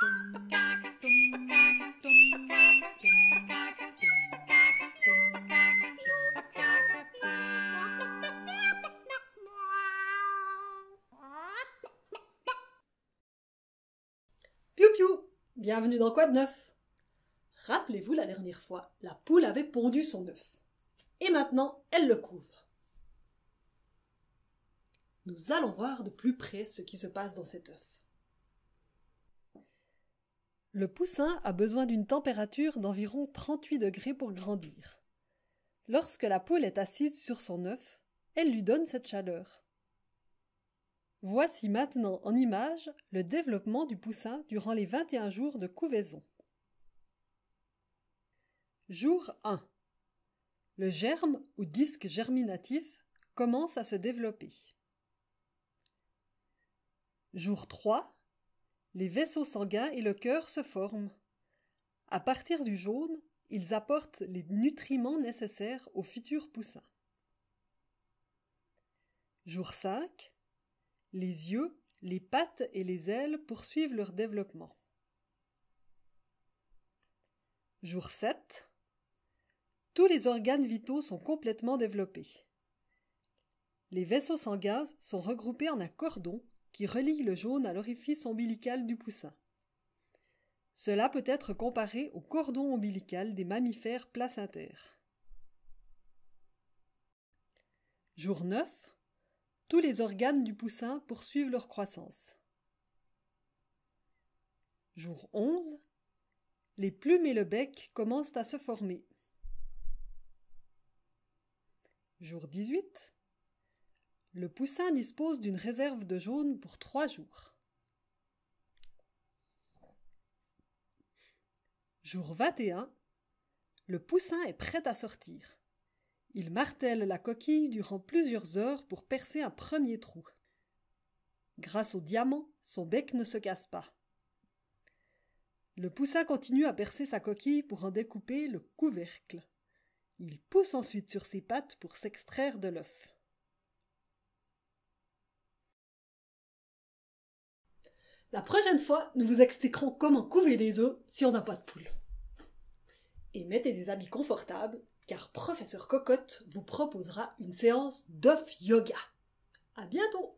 Piu-piu, Bienvenue dans Quoi de neuf Rappelez-vous la dernière fois, la poule avait pondu son œuf. Et maintenant, elle le couvre. Nous allons voir de plus près ce qui se passe dans cet œuf. Le poussin a besoin d'une température d'environ 38 degrés pour grandir. Lorsque la poule est assise sur son œuf, elle lui donne cette chaleur. Voici maintenant en image le développement du poussin durant les 21 jours de couvaison. Jour 1. Le germe ou disque germinatif commence à se développer. Jour 3. Les vaisseaux sanguins et le cœur se forment. À partir du jaune, ils apportent les nutriments nécessaires aux futurs poussins. Jour 5. Les yeux, les pattes et les ailes poursuivent leur développement. Jour 7. Tous les organes vitaux sont complètement développés. Les vaisseaux sanguins sont regroupés en un cordon qui relie le jaune à l'orifice ombilical du poussin. Cela peut être comparé au cordon ombilical des mammifères placentaires. Jour 9. Tous les organes du poussin poursuivent leur croissance. Jour 11. Les plumes et le bec commencent à se former. Jour 18. Le poussin dispose d'une réserve de jaune pour trois jours. Jour 21. Le poussin est prêt à sortir. Il martèle la coquille durant plusieurs heures pour percer un premier trou. Grâce au diamant, son bec ne se casse pas. Le poussin continue à percer sa coquille pour en découper le couvercle. Il pousse ensuite sur ses pattes pour s'extraire de l'œuf. La prochaine fois, nous vous expliquerons comment couver des œufs si on n'a pas de poule. Et mettez des habits confortables, car Professeur Cocotte vous proposera une séance d'œuf yoga. À bientôt!